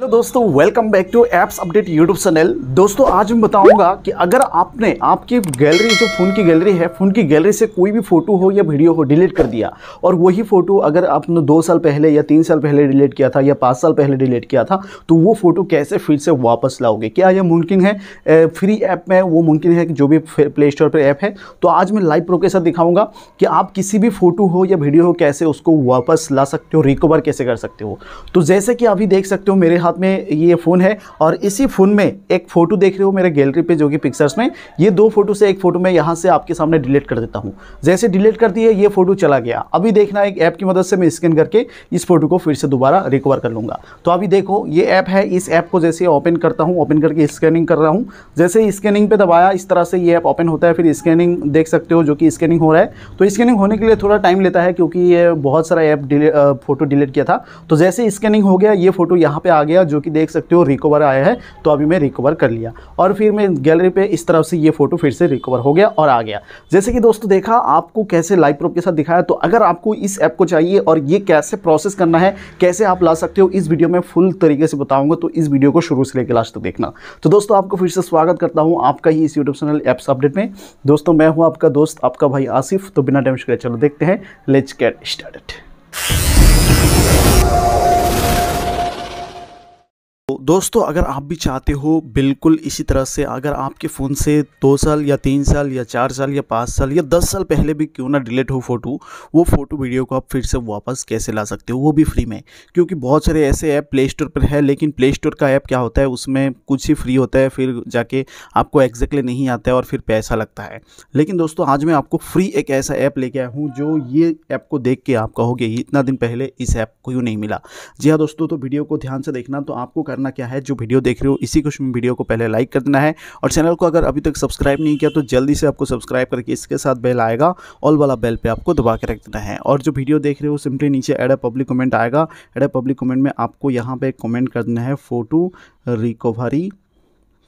hello दोस्तों welcome back to apps update YouTube channel दोस्तों आज मैं बताऊंगा कि अगर आपने आपकी गैलरी जो फ़ोन की गैलरी है फ़ोन की गैलरी से कोई भी फ़ोटो हो या वीडियो हो डिलीट कर दिया और वही फ़ोटो अगर आपने दो साल पहले या तीन साल पहले डिलीट किया था या पाँच साल पहले डिलीट किया था तो वो फ़ोटो कैसे फिर से वापस लाओगे क्या यह मुमकिन है फ्री ऐप में वो मुमकिन है कि जो भी प्ले स्टोर पर ऐप है तो आज मैं लाइव प्रो के साथ दिखाऊँगा कि आप किसी भी फ़ोटो हो या वीडियो हो कैसे उसको वापस ला सकते हो रिकवर कैसे कर सकते हो तो जैसे कि अभी देख सकते हो मेरे हाथ हाथ में ये फ़ोन है और इसी फ़ोन में एक फ़ोटो देख रहे हो मेरे गैलरी पे जो कि पिक्चर्स में ये दो फोटो से एक फ़ोटो मैं यहाँ से आपके सामने डिलीट कर देता हूँ जैसे डिलीट कर दिए ये फ़ोटो चला गया अभी देखना एक ऐप की मदद से मैं स्कैन करके इस फोटो को फिर से दोबारा रिकवर कर लूँगा तो अभी देखो ये ऐप है इस ऐप को जैसे ओपन करता हूँ ओपन करके स्कैनिंग कर रहा हूँ जैसे स्कैनिंग पर दबाया इस तरह से ये ऐप ओपन होता है फिर स्कैनिंग देख सकते हो जो कि स्कैनिंग हो रहा है तो स्कैनिंग होने के लिए थोड़ा टाइम लेता है क्योंकि ये बहुत सारा ऐप फोटो डिलीट किया था तो जैसे स्कैनिंग हो गया ये फोटो यहाँ पर आ गया गया जो कि देख सकते हो रिकवर आया है तो अभी मैं रिकवर कर लिया और फिर मैं गैलरी पे इस तरफ से ये फोटो फिर से रिकवर हो गया और आ गया जैसे कि दोस्तों देखा आपको कैसे लाइव प्रूफ के साथ दिखाया तो अगर आपको इस ऐप को चाहिए और ये कैसे प्रोसेस करना है कैसे आप ला सकते हो इस वीडियो में फुल तरीके से बताऊंगा तो इस वीडियो को शुरू से लेकर लास्ट तक देखना तो दोस्तों आपको फिर से स्वागत करता हूँ आपका ही इस यूट्यूब चैनल एप्स अपडेट में दोस्तों मैं हूँ आपका दोस्त आपका भाई आसिफ तो बिना टाइम करे चलो देखते हैं लेट्स गेट स्टार्टेड तो दोस्तों अगर आप भी चाहते हो बिल्कुल इसी तरह से अगर आपके फ़ोन से दो साल या तीन साल या चार साल या पाँच साल या दस साल पहले भी क्यों ना डिलीट हो फोटो वो फ़ोटो वीडियो को आप फिर से वापस कैसे ला सकते हो वो भी फ्री में क्योंकि बहुत सारे ऐसे ऐप प्ले स्टोर पर है लेकिन प्ले स्टोर का ऐप क्या होता है उसमें कुछ ही फ्री होता है फिर जाके आपको एग्जैक्टली नहीं आता है और फिर पैसा लगता है लेकिन दोस्तों आज मैं आपको फ्री एक ऐसा ऐप लेके आया हूँ जो ये ऐप को देख के आप कहोगे इतना दिन पहले इस ऐप को यूँ नहीं मिला जी हाँ दोस्तों तो वीडियो को ध्यान से देखना तो आपको करना क्या है जो वीडियो देख रहे हो इसी क्वेश्चन वीडियो को पहले लाइक कर देना है और चैनल को अगर अभी तक सब्सक्राइब नहीं किया तो जल्दी से आपको सब्सक्राइब करके इसके साथ बेल आएगा ऑल वाला बेल पर आपको दबा के रख देना है और जो वीडियो देख रहे हो सिंपली नीचे एड ए पब्लिक कमेंट आएगा एड ए पब्लिक कमेंट में आपको यहाँ पर कमेंट कर देना है फ़ोटो रिकवरी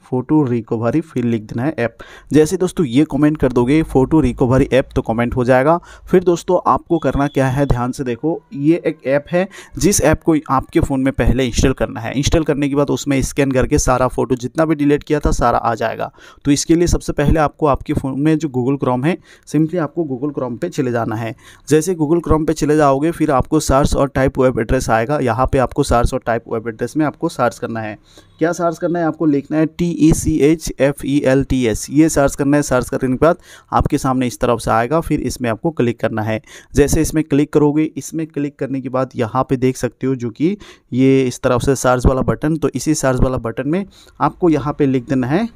फ़ोटो रिकवरी फिर लिख देना है ऐप जैसे दोस्तों ये कमेंट कर दोगे फ़ोटो रिकवरी ऐप तो कमेंट हो जाएगा फिर दोस्तों आपको करना क्या है ध्यान से देखो ये एक ऐप है जिस ऐप को आपके फ़ोन में पहले इंस्टॉल करना है इंस्टॉल करने के बाद उसमें स्कैन करके सारा फ़ोटो जितना भी डिलीट किया था सारा आ जाएगा तो इसके लिए सबसे पहले आपको आपके फ़ोन में जो गूगल क्रोम है सिंपली आपको गूगल क्रोम पर चले जाना है जैसे गूगल क्रोम पर चले जाओगे फिर आपको सर्च और टाइप वेब एड्रेस आएगा यहाँ पर आपको सर्च और टाइप वेब एड्रेस में आपको सर्च करना है क्या सर्च करना है आपको लिखना है T E C H F E L T S ये सर्च करना है सर्च करने के बाद आपके सामने इस तरफ से आएगा फिर इसमें आपको क्लिक करना है जैसे इसमें क्लिक करोगे इसमें क्लिक करने के बाद यहाँ पे देख सकते हो जो कि ये इस तरफ से सर्च वाला बटन तो इसी सर्च वाला बटन में आपको यहाँ पर लिख देना है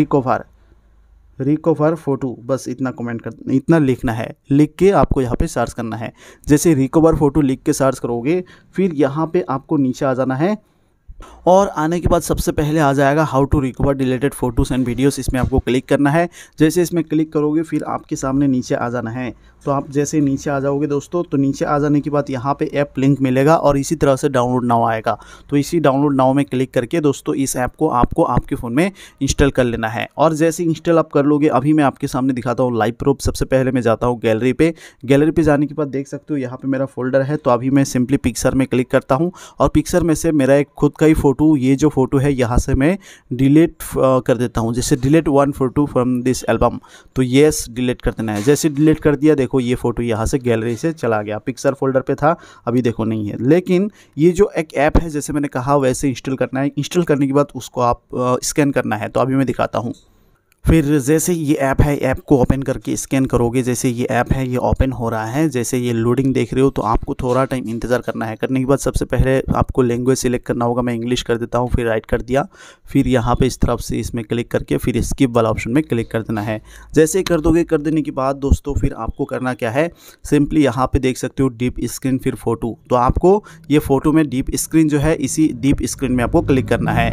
रिकोवर रिकोवर फ़ोटो बस इतना कमेंट कर इतना लिखना है लिख के आपको यहाँ पे सर्च करना है जैसे रिकोवर फ़ोटो लिख के सर्च करोगे फिर यहाँ पे आपको नीचे आ जाना है और आने के बाद सबसे पहले आ जाएगा how to recover deleted photos and videos इसमें आपको क्लिक करना है जैसे इसमें क्लिक करोगे फिर आपके सामने नीचे आ जाना है तो आप जैसे नीचे आ जाओगे दोस्तों तो नीचे आ जाने के बाद यहाँ पे ऐप लिंक मिलेगा और इसी तरह से डाउनलोड नाव आएगा तो इसी डाउनलोड नाव में क्लिक करके दोस्तों इस ऐप को आपको आपके फ़ोन में इंस्टॉल कर लेना है और जैसे इंस्टॉल आप कर लोगे अभी मैं आपके सामने दिखाता हूँ लाइव प्रूफ सबसे पहले मैं जाता हूँ गैलरी पर गैलरी पर जाने के बाद देख सकते हो यहाँ पर मेरा फोल्डर है तो अभी मैं सिंपली पिक्चर में क्लिक करता हूँ और पिक्चर में से मेरा एक खुद का कई फ़ोटो ये जो फ़ोटो है यहाँ से मैं डिलीट uh, कर देता हूँ जैसे delete one photo from this album तो येस डिलीट कर देना है जैसे डिलीट कर दिया देखो ये फ़ोटो यहाँ से गैलरी से चला गया पिक्सर फोल्डर पर था अभी देखो नहीं है लेकिन ये जो एक ऐप है जैसे मैंने कहा वैसे इंस्टॉल करना है इंस्टॉल करने के बाद उसको आप स्कैन uh, करना है तो अभी मैं दिखाता हूँ फिर जैसे ये ऐप है ऐप को ओपन करके स्कैन करोगे जैसे ये ऐप है ये ओपन हो रहा है जैसे ये लोडिंग देख रहे हो तो आपको थोड़ा टाइम इंतज़ार करना है करने के बाद सबसे पहले आपको लैंग्वेज सिलेक्ट करना होगा मैं इंग्लिश कर देता हूँ फिर राइट कर दिया फिर यहाँ पे इस तरफ से इसमें क्लिक करके फिर स्किप वाला ऑप्शन में क्लिक कर देना है जैसे कर दोगे कर देने के बाद दोस्तों फिर आपको करना क्या है सिंपली यहाँ पर देख सकते हो डीप स्क्रीन फिर फ़ोटो तो आपको ये फ़ोटो में डीप स्क्रीन जो है इसी डीप स्क्रीन में आपको क्लिक करना है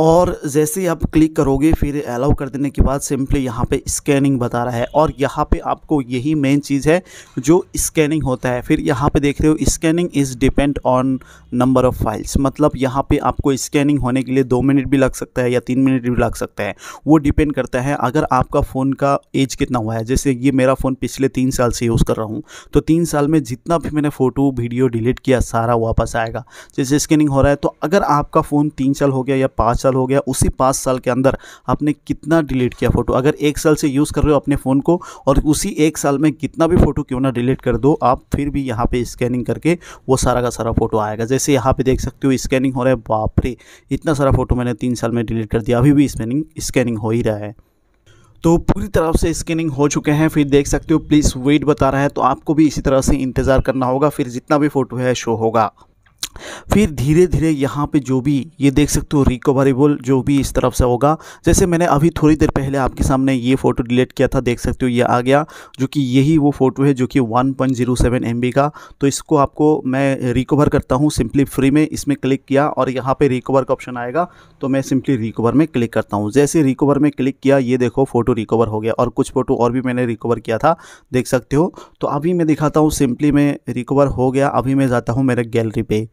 और जैसे ही आप क्लिक करोगे फिर अलाउ कर देने के बाद सिंपली यहाँ पे स्कैनिंग बता रहा है और यहाँ पे आपको यही मेन चीज़ है जो स्कैनिंग होता है फिर यहाँ पे देख रहे हो scanning is depend on number of files मतलब यहाँ पे आपको स्कैनिंग होने के लिए दो मिनट भी लग सकता है या तीन मिनट भी लग सकता है वो डिपेंड करता है अगर आपका फ़ोन का एज कितना हुआ है जैसे ये मेरा फ़ोन पिछले तीन साल से यूज़ कर रहा हूँ तो तीन साल में जितना भी मैंने फ़ोटो वीडियो डिलीट किया सारा वापस आएगा जैसे स्कैनिंग हो रहा है तो अगर आपका फ़ोन तीन साल हो गया या पाँच साल साल हो गया उसी पाँच साल के अंदर आपने कितना डिलीट किया फ़ोटो अगर एक साल से यूज़ कर रहे हो अपने फ़ोन को और उसी एक साल में कितना भी फ़ोटो क्यों ना डिलीट कर दो आप फिर भी यहाँ पर स्कैनिंग करके वो सारा का सारा फ़ोटो आएगा जैसे यहाँ पर देख सकते हो स्कैनिंग हो रहा है बापरे इतना सारा फ़ोटो मैंने तीन साल में डिलीट कर दिया अभी भी स्कैनिंग स्कैनिंग हो ही रहा है तो पूरी तरह से स्कैनिंग हो चुके हैं फिर देख सकते हो प्लीज़ वेट बता रहा है तो आपको भी इसी तरह से इंतज़ार करना होगा फिर जितना भी फ़ोटो है शो होगा फिर धीरे धीरे यहाँ पे जो भी ये देख सकते हो रिकवरेबल जो भी इस तरफ से होगा जैसे मैंने अभी थोड़ी देर पहले आपके सामने ये फ़ोटो डिलीट किया था देख सकते हो ये आ गया जो कि यही वो फ़ोटो है जो कि 1.07 पॉइंट का तो इसको आपको मैं रिकवर करता हूँ सिंपली फ्री में इसमें क्लिक किया और यहाँ पर रिकवर का ऑप्शन आएगा तो मैं सिंपली रिकवर में क्लिक करता हूँ जैसे रिकवर में क्लिक किया ये देखो फ़ोटो रिकवर हो गया और कुछ फ़ोटो और भी मैंने रिकवर किया था देख सकते हो तो अभी मैं दिखाता हूँ सिंपली मैं रिकवर हो गया अभी मैं जाता हूँ मेरे गैलरी पर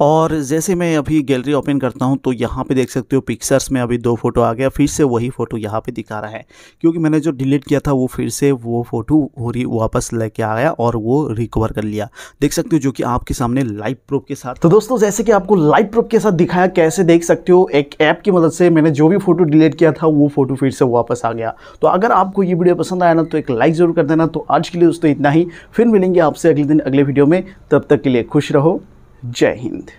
और जैसे मैं अभी गैलरी ओपन करता हूँ तो यहाँ पे देख सकते हो पिक्चर्स में अभी दो फोटो आ गया फिर से वही फ़ोटो यहाँ पे दिखा रहा है क्योंकि मैंने जो डिलीट किया था वो फिर से वो फ़ोटो हो रही वापस लेके आ गया और वो रिकवर कर लिया देख सकते हो जो कि आपके सामने लाइव प्रूफ के साथ तो दोस्तों जैसे कि आपको लाइव प्रूफ के साथ दिखाया कैसे देख सकते हो एक ऐप की मदद से मैंने जो भी फ़ोटो डिलीट किया था वो फ़ोटो फिर से वापस आ गया तो अगर आपको ये वीडियो पसंद आया ना तो एक लाइक ज़रूर कर देना तो आज के लिए दोस्तों इतना ही फिर मिलेंगे आपसे अगले दिन अगले वीडियो में तब तक के लिए खुश रहो जय हिंद